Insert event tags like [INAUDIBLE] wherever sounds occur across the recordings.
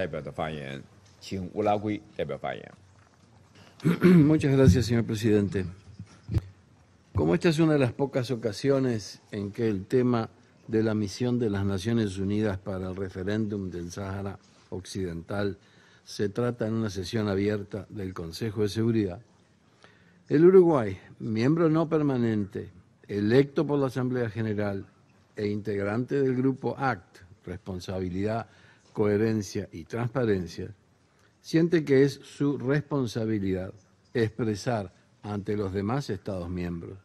[CLEARS THROAT] Muchas gracias, señor presidente. Como esta es una de las pocas ocasiones en que el tema de la misión de las Naciones Unidas para el referéndum del Sáhara Occidental se trata en una sesión abierta del Consejo de Seguridad, el Uruguay, miembro no permanente, electo por la Asamblea General e integrante del grupo ACT, responsabilidad coherencia y transparencia, siente que es su responsabilidad expresar ante los demás Estados miembros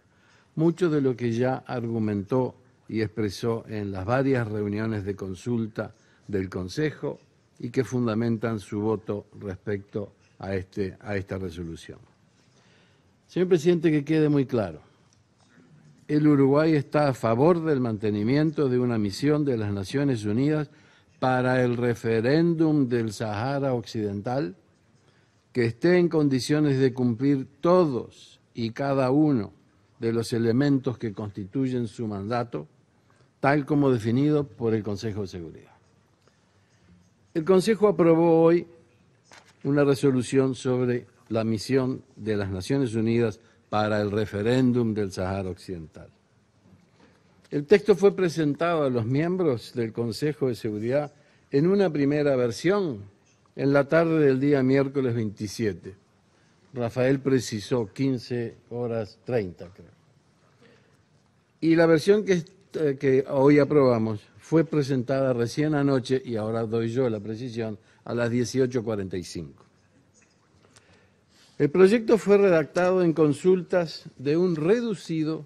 mucho de lo que ya argumentó y expresó en las varias reuniones de consulta del Consejo y que fundamentan su voto respecto a, este, a esta resolución. Señor presidente, que quede muy claro, el Uruguay está a favor del mantenimiento de una misión de las Naciones Unidas para el referéndum del Sahara Occidental que esté en condiciones de cumplir todos y cada uno de los elementos que constituyen su mandato, tal como definido por el Consejo de Seguridad. El Consejo aprobó hoy una resolución sobre la misión de las Naciones Unidas para el referéndum del Sahara Occidental. El texto fue presentado a los miembros del Consejo de Seguridad en una primera versión en la tarde del día miércoles 27. Rafael precisó 15 horas 30, creo. Y la versión que, eh, que hoy aprobamos fue presentada recién anoche, y ahora doy yo la precisión, a las 18.45. El proyecto fue redactado en consultas de un reducido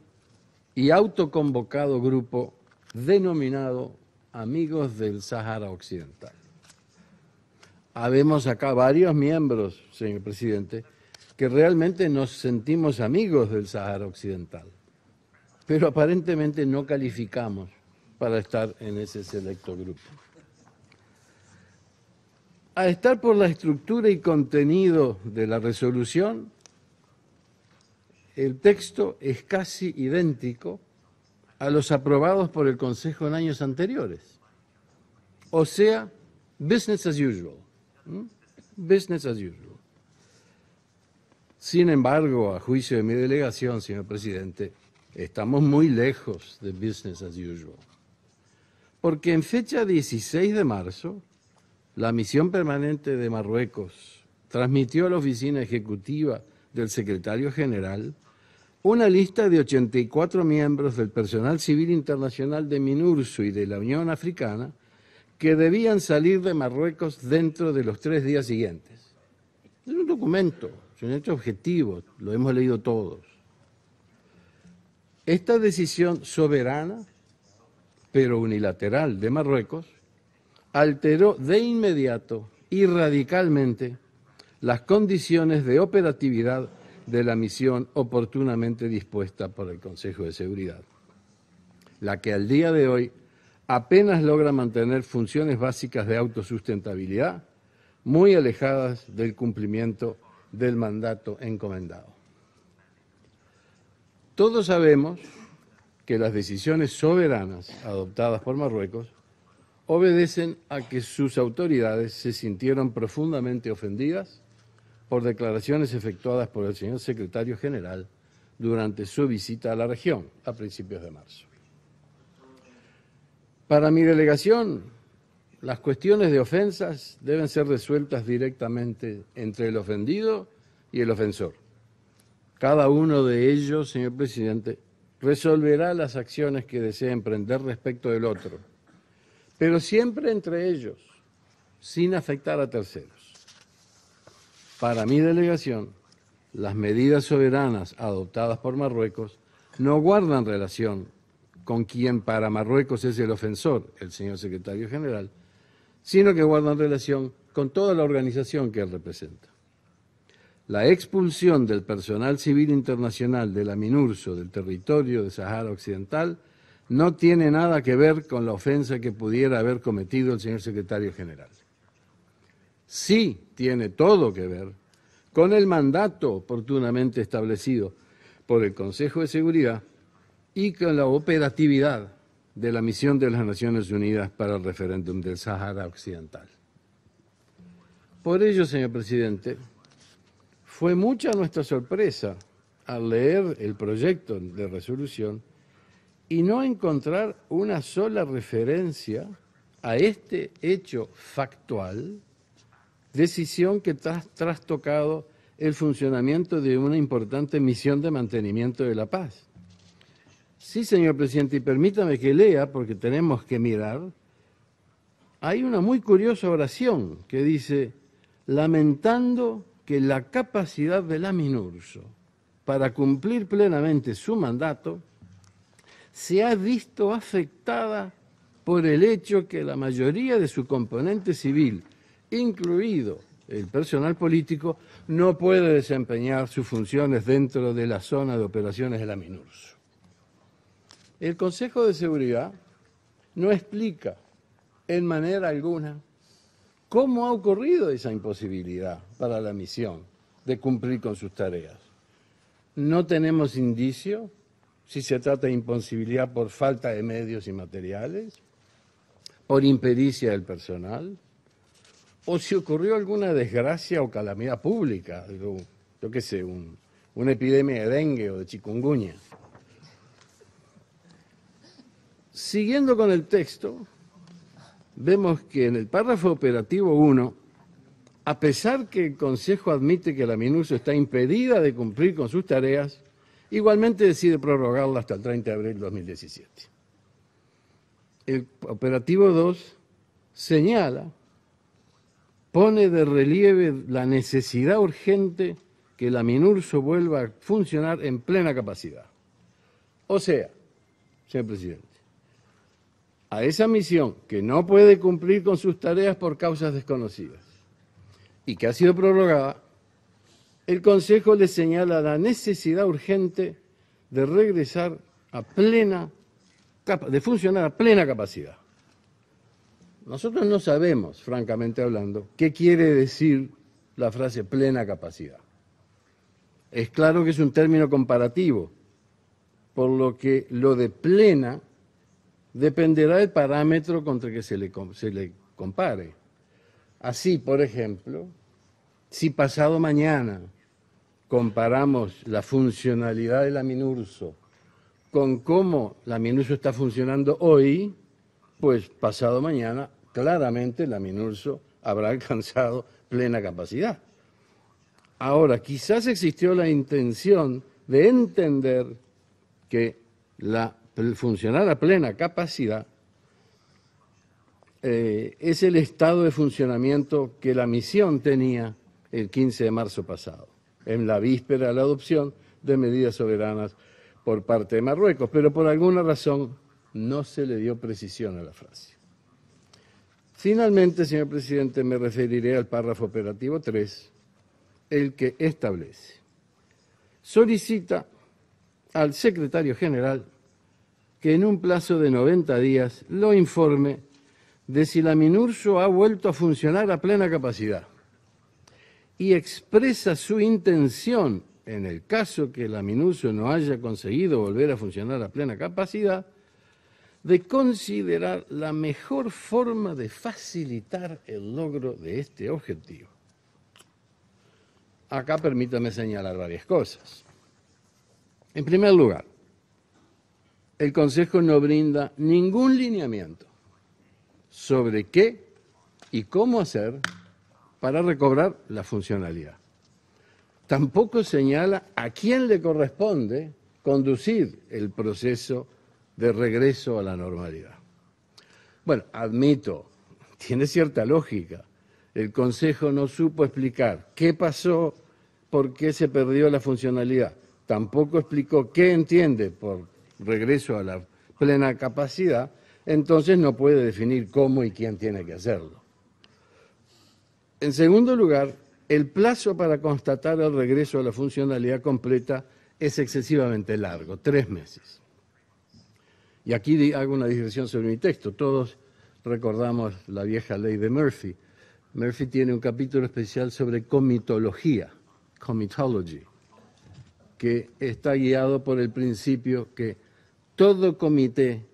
y autoconvocado grupo denominado Amigos del Sahara Occidental. Habemos acá varios miembros, señor presidente, que realmente nos sentimos amigos del Sahara Occidental, pero aparentemente no calificamos para estar en ese selecto grupo. A estar por la estructura y contenido de la resolución, el texto es casi idéntico a los aprobados por el Consejo en años anteriores. O sea, business as usual. Business as usual. Sin embargo, a juicio de mi delegación, señor presidente, estamos muy lejos de business as usual. Porque en fecha 16 de marzo, la misión permanente de Marruecos transmitió a la oficina ejecutiva del secretario general una lista de 84 miembros del personal civil internacional de MINURSO y de la Unión Africana que debían salir de Marruecos dentro de los tres días siguientes. Es un documento, es un hecho objetivo, lo hemos leído todos. Esta decisión soberana, pero unilateral, de Marruecos alteró de inmediato y radicalmente las condiciones de operatividad de la misión oportunamente dispuesta por el Consejo de Seguridad, la que al día de hoy apenas logra mantener funciones básicas de autosustentabilidad muy alejadas del cumplimiento del mandato encomendado. Todos sabemos que las decisiones soberanas adoptadas por Marruecos obedecen a que sus autoridades se sintieron profundamente ofendidas por declaraciones efectuadas por el señor secretario general durante su visita a la región a principios de marzo. Para mi delegación, las cuestiones de ofensas deben ser resueltas directamente entre el ofendido y el ofensor. Cada uno de ellos, señor presidente, resolverá las acciones que desee emprender respecto del otro, pero siempre entre ellos, sin afectar a terceros. Para mi delegación, las medidas soberanas adoptadas por Marruecos no guardan relación con quien para Marruecos es el ofensor, el señor secretario general, sino que guardan relación con toda la organización que él representa. La expulsión del personal civil internacional de la MINURSO del territorio de Sahara Occidental no tiene nada que ver con la ofensa que pudiera haber cometido el señor secretario general sí tiene todo que ver con el mandato oportunamente establecido por el Consejo de Seguridad y con la operatividad de la misión de las Naciones Unidas para el referéndum del Sahara Occidental. Por ello, señor presidente, fue mucha nuestra sorpresa al leer el proyecto de resolución y no encontrar una sola referencia a este hecho factual decisión que ha trastocado el funcionamiento de una importante misión de mantenimiento de la paz. Sí, señor presidente, y permítame que lea, porque tenemos que mirar, hay una muy curiosa oración que dice, lamentando que la capacidad de la MINURSO para cumplir plenamente su mandato se ha visto afectada por el hecho que la mayoría de su componente civil, incluido el personal político, no puede desempeñar sus funciones dentro de la zona de operaciones de la MINURSO. El Consejo de Seguridad no explica en manera alguna cómo ha ocurrido esa imposibilidad para la misión de cumplir con sus tareas. No tenemos indicio si se trata de imposibilidad por falta de medios y materiales, por impericia del personal, o si ocurrió alguna desgracia o calamidad pública, yo qué sé, una epidemia de dengue o de chikungunya. Siguiendo con el texto, vemos que en el párrafo operativo 1, a pesar que el Consejo admite que la MINUSO está impedida de cumplir con sus tareas, igualmente decide prorrogarla hasta el 30 de abril de 2017. El operativo 2 señala pone de relieve la necesidad urgente que la Minurso vuelva a funcionar en plena capacidad. O sea, señor presidente, a esa misión que no puede cumplir con sus tareas por causas desconocidas y que ha sido prorrogada, el Consejo le señala la necesidad urgente de regresar a plena de funcionar a plena capacidad. Nosotros no sabemos, francamente hablando, qué quiere decir la frase plena capacidad. Es claro que es un término comparativo, por lo que lo de plena dependerá del parámetro contra el que se le, se le compare. Así, por ejemplo, si pasado mañana comparamos la funcionalidad de la Minurso con cómo la Minurso está funcionando hoy, pues pasado mañana claramente la Minurso habrá alcanzado plena capacidad. Ahora, quizás existió la intención de entender que la, funcionar a plena capacidad eh, es el estado de funcionamiento que la misión tenía el 15 de marzo pasado, en la víspera de la adopción de medidas soberanas por parte de Marruecos. Pero por alguna razón no se le dio precisión a la frase. Finalmente, señor presidente, me referiré al párrafo operativo 3, el que establece. Solicita al secretario general que en un plazo de 90 días lo informe de si la Minurso ha vuelto a funcionar a plena capacidad y expresa su intención, en el caso que la Minurso no haya conseguido volver a funcionar a plena capacidad, de considerar la mejor forma de facilitar el logro de este objetivo. Acá permítame señalar varias cosas. En primer lugar, el Consejo no brinda ningún lineamiento sobre qué y cómo hacer para recobrar la funcionalidad. Tampoco señala a quién le corresponde conducir el proceso de regreso a la normalidad. Bueno, admito, [LAUGHS] tiene cierta lógica. El Consejo no supo explicar qué pasó, por qué se perdió la funcionalidad. Tampoco explicó qué entiende por regreso a la plena capacidad, entonces no puede definir cómo y quién tiene que hacerlo. En segundo lugar, el plazo para constatar el regreso a la funcionalidad completa es excesivamente largo, tres meses. Y aquí hago una digresión sobre mi texto. Todos recordamos la vieja ley de Murphy. Murphy tiene un capítulo especial sobre comitología, comitology, que está guiado por el principio que todo comité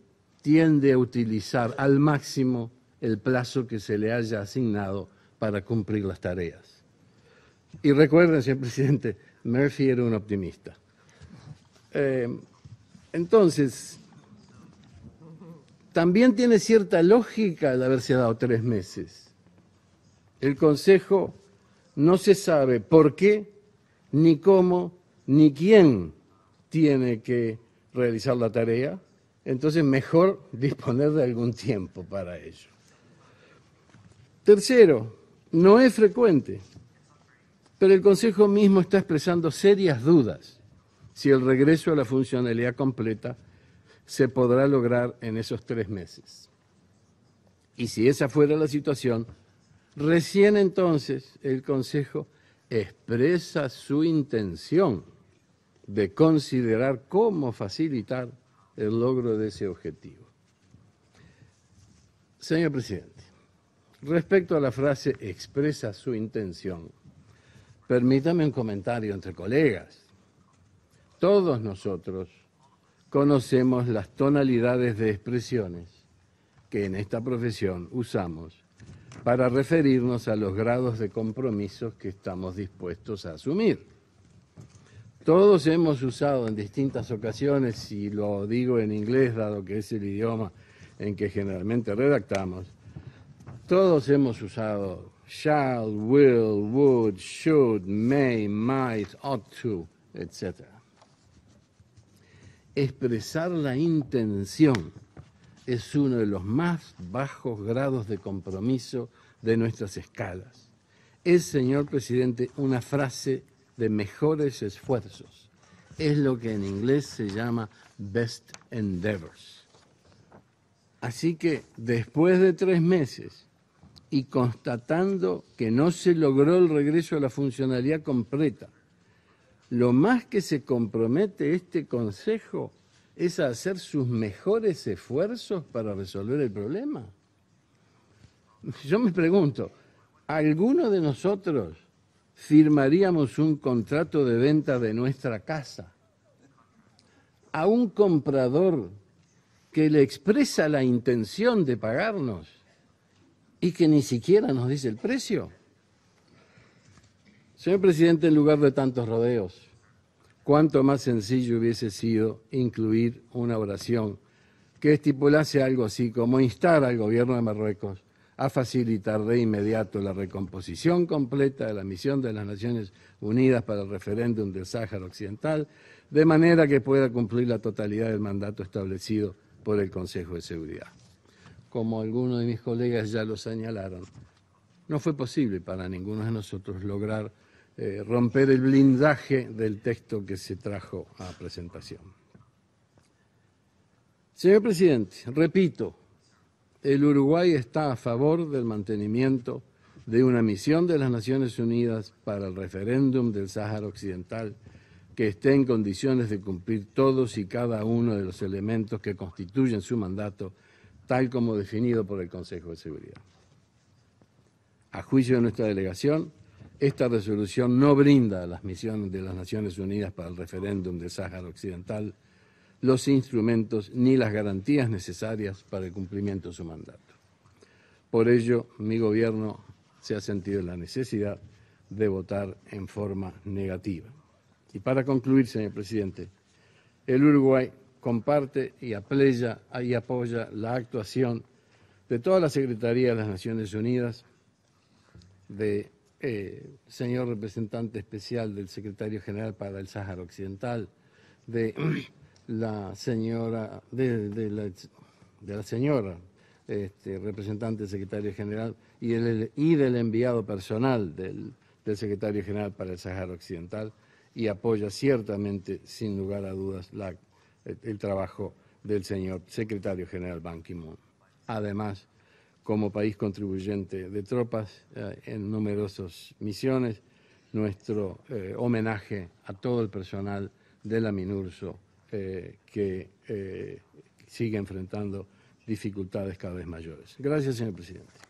tiende a utilizar al máximo el plazo que se le haya asignado para cumplir las tareas. Y recuerden, señor presidente, Murphy era un optimista. Eh, entonces, también tiene cierta lógica el haberse dado tres meses. El Consejo no se sabe por qué, ni cómo, ni quién tiene que realizar la tarea, entonces mejor [LAUGHS] disponer de algún tiempo para ello. Tercero, no es frecuente, pero el Consejo mismo está expresando serias dudas si el regreso a la funcionalidad completa se podrá lograr en esos tres meses. Y si esa fuera la situación, recién entonces el Consejo expresa su intención de considerar cómo facilitar el logro de ese objetivo. Señor presidente, respecto a la frase expresa su intención, permítame un comentario entre colegas. Todos nosotros conocemos las tonalidades de expresiones que en esta profesión usamos para referirnos a los grados de compromisos que estamos dispuestos a asumir. Todos hemos usado en distintas ocasiones, y lo digo en inglés, dado que es el idioma en que generalmente redactamos, todos hemos usado shall, will, would, should, may, might, ought to, etc expresar la intención es uno de los más bajos grados de compromiso de nuestras escalas. Es, señor presidente, una frase de mejores esfuerzos. Es lo que en inglés se llama best endeavors. Así que después de tres meses y constatando que no se logró el regreso a la funcionalidad completa lo más que se compromete este Consejo es a hacer sus mejores esfuerzos para resolver el problema. Yo me pregunto, ¿alguno de nosotros firmaríamos un contrato de venta de nuestra casa a un comprador que le expresa la intención de pagarnos y que ni siquiera nos dice el precio? Señor presidente, en lugar de tantos rodeos, cuánto más sencillo hubiese sido incluir una oración que estipulase algo así como instar al gobierno de Marruecos a facilitar de inmediato la recomposición completa de la misión de las Naciones Unidas para el referéndum del Sáhara Occidental, de manera que pueda cumplir la totalidad del mandato establecido por el Consejo de Seguridad. Como algunos de mis colegas ya lo señalaron, no fue posible para ninguno de nosotros lograr eh, romper el blindaje del texto que se trajo a presentación. Señor presidente, repito, el Uruguay está a favor del mantenimiento de una misión de las Naciones Unidas para el referéndum del Sáhara Occidental que esté en condiciones de cumplir todos y cada uno de los elementos que constituyen su mandato, tal como definido por el Consejo de Seguridad. A juicio de nuestra delegación, esta resolución no brinda a las misiones de las Naciones Unidas para el referéndum de Sáhara Occidental los instrumentos ni las garantías necesarias para el cumplimiento de su mandato. Por ello, mi gobierno se ha sentido la necesidad de votar en forma negativa. Y para concluir, señor presidente, el Uruguay comparte y, y apoya la actuación de toda la Secretaría de las Naciones Unidas de eh, señor representante especial del secretario general para el Sáhara Occidental, de [CLEARS THROAT] la señora, de, de, la, señora este, representante secretario general y, el, del enviado personal del, secretario general para el Sáhara Occidental y apoya ciertamente, sin lugar a dudas, la, el, trabajo del señor secretario general Ban Ki-moon. Además, como país contribuyente de tropas eh, en numerosas misiones. Nuestro eh, homenaje a todo el personal de la MINURSO eh, que sigue enfrentando dificultades cada vez mayores. Gracias, señor presidente.